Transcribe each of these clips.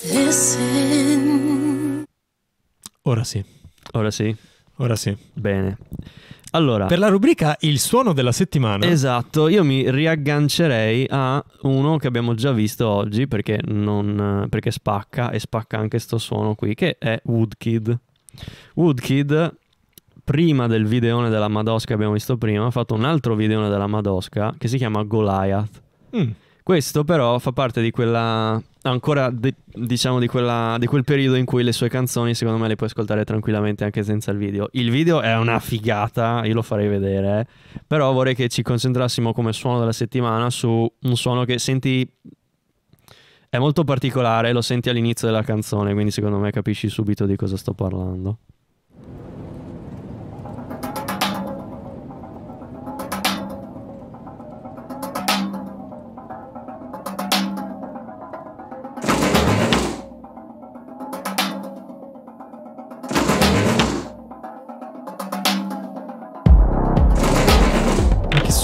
Listen. Ora sì. Ora sì. Ora sì. Bene. Allora, per la rubrica Il suono della settimana. Esatto, io mi riaggancerei a uno che abbiamo già visto oggi perché, non, perché spacca e spacca anche sto suono qui che è Woodkid. Woodkid prima del videone della Madosca che abbiamo visto prima ha fatto un altro videone della Madosca che si chiama Goliath. Mm. Questo però fa parte di quella ancora de- diciamo di, quella, di, quel periodo in cui le sue canzoni secondo me le puoi ascoltare tranquillamente anche senza il video. Il video è una figata, io lo farei vedere, eh. però vorrei che ci concentrassimo come suono della settimana su un suono che senti è molto particolare, lo senti all'inizio della canzone, quindi secondo me capisci subito di cosa sto parlando.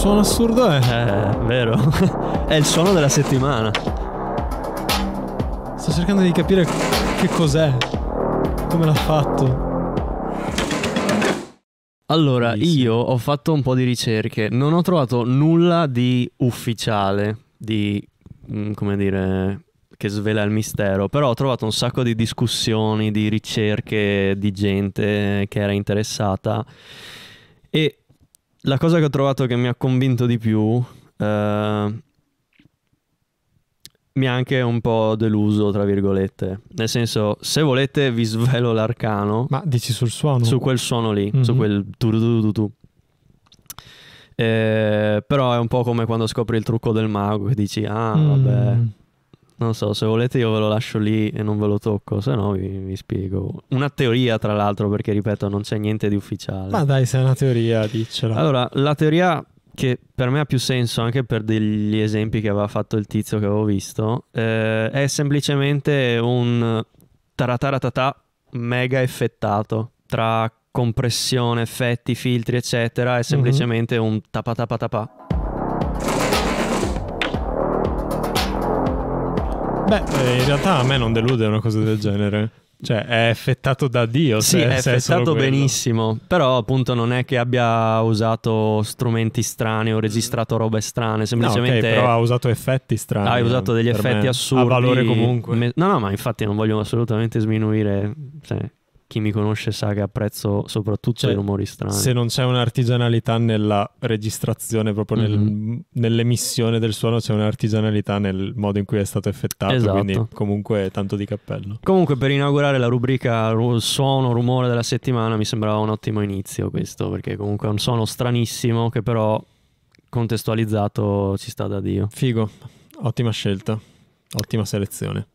suono assurdo è, è eh, vero. è il suono della settimana. Sto cercando di capire che cos'è. Come l'ha fatto. Allora, io ho fatto un po' di ricerche, non ho trovato nulla di ufficiale, di, mm, come dire, che svela il mistero, però ho trovato un sacco di discussioni, di ricerche di gente che era interessata e la cosa che ho trovato che mi ha convinto di più eh, mi ha anche un po' deluso, tra virgolette. Nel senso, se volete vi svelo l'arcano. Ma dici sul suono? Su quel suono lì, mm -hmm. su mhm. quel tu tu tu tu. Eh, però è un po' come quando scopri il trucco del mago che dici, ah, mm. vabbè. Non so, se volete io ve lo lascio lì e non ve lo tocco, se no vi, vi spiego. Una teoria, tra l'altro, perché ripeto, non c'è niente di ufficiale. Ma dai, se è una teoria, diccela. Allora, la teoria che per me ha più senso anche per degli esempi che aveva fatto il tizio che avevo visto, eh, è semplicemente un tarataratatà mega effettato tra compressione, effetti, filtri, eccetera, è mhm. semplicemente mm-hmm. un tapatapatapà. Beh, eh, in realtà a me non delude una cosa del genere. Cioè, è effettato da Dio. Sì, se, è se effettato è benissimo. Però, appunto, non è che abbia usato strumenti strani o registrato robe strane. Semplicemente. No, okay, però ha usato effetti strani. Ha usato degli effetti me. assurdi. Ha valore comunque. No, no, ma infatti non voglio assolutamente sminuire. Cioè, chi mi conosce sa che apprezzo soprattutto cioè, i rumori strani. Se non c'è un'artigianalità nella registrazione, proprio nel, mm-hmm. nell'emissione del suono, c'è un'artigianalità nel modo in cui è stato effettato. Esatto. Quindi, comunque, tanto di cappello. Comunque, per inaugurare la rubrica ru- suono, rumore della settimana, mi sembrava un ottimo inizio questo, perché comunque è un suono stranissimo che però contestualizzato ci sta da Dio. Figo, ottima scelta, ottima selezione.